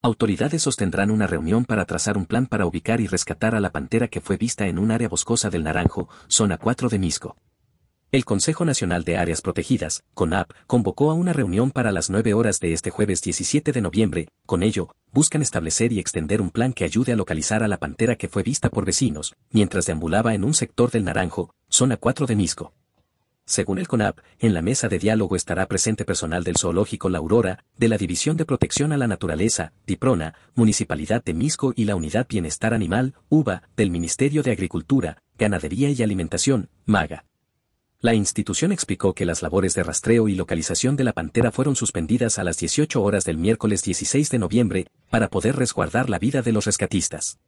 Autoridades sostendrán una reunión para trazar un plan para ubicar y rescatar a la pantera que fue vista en un área boscosa del Naranjo, zona 4 de Misco. El Consejo Nacional de Áreas Protegidas, CONAP, convocó a una reunión para las 9 horas de este jueves 17 de noviembre, con ello, buscan establecer y extender un plan que ayude a localizar a la pantera que fue vista por vecinos, mientras deambulaba en un sector del Naranjo, zona 4 de Misco. Según el CONAP, en la mesa de diálogo estará presente personal del Zoológico La Aurora, de la División de Protección a la Naturaleza, DIPRONA, Municipalidad de Misco y la Unidad Bienestar Animal, UBA, del Ministerio de Agricultura, Ganadería y Alimentación, MAGA. La institución explicó que las labores de rastreo y localización de la pantera fueron suspendidas a las 18 horas del miércoles 16 de noviembre para poder resguardar la vida de los rescatistas.